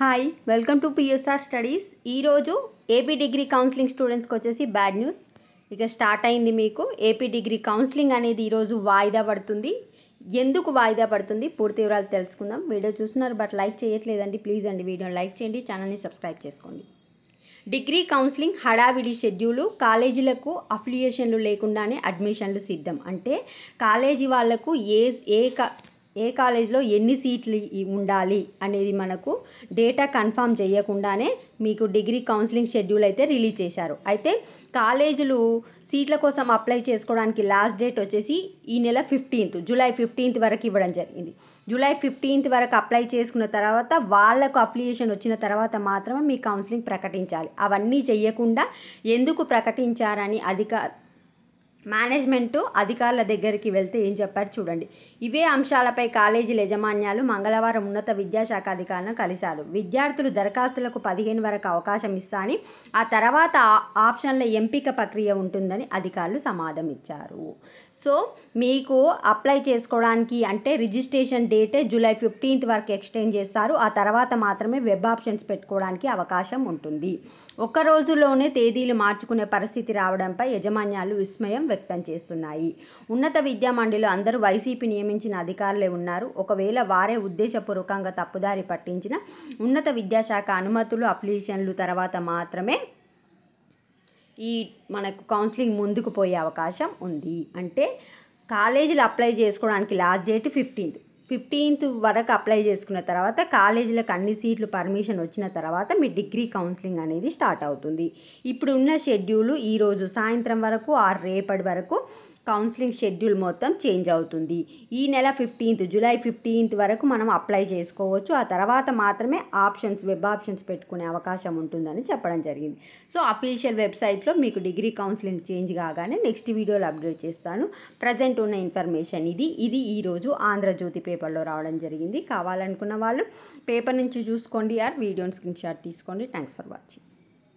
hi welcome to PSR studies ఈరోజు AP degree counselling స్టూడెంట్స్కి వచ్చేసి బ్యాడ్ న్యూస్ ఇక స్టార్ట్ అయింది మీకు ఏపీ డిగ్రీ కౌన్సిలింగ్ అనేది ఈరోజు వాయిదా పడుతుంది ఎందుకు వాయిదా పడుతుంది పూర్తి వివరాలు తెలుసుకుందాం వీడియో చూస్తున్నారు బట్ లైక్ చేయట్లేదండి ప్లీజ్ అండి వీడియోని లైక్ చేయండి ఛానల్ని సబ్స్క్రైబ్ చేసుకోండి డిగ్రీ కౌన్సిలింగ్ హడావిడి షెడ్యూలు కాలేజీలకు అఫిలియేషన్లు లేకుండానే అడ్మిషన్లు సిద్ధం అంటే కాలేజీ వాళ్లకు ఏ ఏ ఏ కాలేజ్లో ఎన్ని సీట్లు ఉండాలి అనేది మనకు డేటా కన్ఫామ్ చేయకుండానే మీకు డిగ్రీ కౌన్సిలింగ్ షెడ్యూల్ అయితే రిలీజ్ చేశారు అయితే కాలేజీలు సీట్ల కోసం అప్లై చేసుకోవడానికి లాస్ట్ డేట్ వచ్చేసి ఈ నెల ఫిఫ్టీన్త్ జూలై ఫిఫ్టీన్త్ వరకు ఇవ్వడం జరిగింది జూలై ఫిఫ్టీన్త్ వరకు అప్లై చేసుకున్న తర్వాత వాళ్ళకు అప్లికేషన్ వచ్చిన తర్వాత మాత్రమే మీ కౌన్సిలింగ్ ప్రకటించాలి అవన్నీ చేయకుండా ఎందుకు ప్రకటించారని అధికార మేనేజ్మెంటు అధికారుల దగ్గరికి వెళ్తే ఏం చెప్పారు చూడండి ఇవే అంశాలపై కాలేజీల యజమాన్యాలు మంగళవారం ఉన్నత విద్యాశాఖ అధికారులను కలిశారు విద్యార్థులు దరఖాస్తులకు పదిహేను వరకు అవకాశం ఇస్తా అని ఆ తర్వాత ఆప్షన్ల ఎంపిక ప్రక్రియ ఉంటుందని అధికారులు సమాధం ఇచ్చారు సో మీకు అప్లై చేసుకోవడానికి అంటే రిజిస్ట్రేషన్ డేటే జూలై ఫిఫ్టీన్త్ వరకు ఎక్స్టెండ్ చేస్తారు ఆ తర్వాత మాత్రమే వెబ్ ఆప్షన్స్ పెట్టుకోవడానికి అవకాశం ఉంటుంది ఒక్క రోజులోనే తేదీలు మార్చుకునే పరిస్థితి రావడంపై యజమాన్యాలు విస్మయం వ్యక్తం చేస్తున్నాయి ఉన్నత విద్యామండలిలో అందరూ వైసీపీ నియమించిన అధికారులే ఉన్నారు ఒకవేళ వారే ఉద్దేశపూర్వకంగా తప్పుదారి పట్టించిన ఉన్నత విద్యాశాఖ అనుమతులు అప్లికేషన్లు తర్వాత మాత్రమే ఈ మనకు కౌన్సిలింగ్ ముందుకు పోయే అవకాశం ఉంది అంటే కాలేజీలు అప్లై చేసుకోవడానికి లాస్ట్ డేట్ ఫిఫ్టీన్త్ ఫిఫ్టీన్త్ వరకు అప్లై చేసుకున్న తర్వాత కాలేజీలకు అన్ని సీట్లు పర్మిషన్ వచ్చిన తర్వాత మీ డిగ్రీ కౌన్సిలింగ్ అనేది స్టార్ట్ అవుతుంది ఇప్పుడు ఉన్న షెడ్యూల్ ఈరోజు సాయంత్రం వరకు ఆరు రేపటి వరకు కౌన్సిలింగ్ షెడ్యూల్ మొత్తం చేంజ్ అవుతుంది ఈ నెల ఫిఫ్టీన్త్ జూలై ఫిఫ్టీన్త్ వరకు మనం అప్లై చేసుకోవచ్చు ఆ తర్వాత మాత్రమే ఆప్షన్స్ వెబ్ ఆప్షన్స్ పెట్టుకునే అవకాశం ఉంటుందని చెప్పడం జరిగింది సో అఫీషియల్ వెబ్సైట్లో మీకు డిగ్రీ కౌన్సిలింగ్ చేంజ్ కాగానే నెక్స్ట్ వీడియోలో అప్డేట్ చేస్తాను ప్రజెంట్ ఉన్న ఇన్ఫర్మేషన్ ఇది ఇది ఈరోజు ఆంధ్రజ్యోతి పేపర్ పేపర్లో రావడం జరిగింది కావాలనుకున్న వాళ్ళు పేపర్ నుంచి చూసుకోండి ఆర్ వీడియో స్క్రీన్ షాట్ తీసుకోండి థ్యాంక్స్ ఫర్ వాచింగ్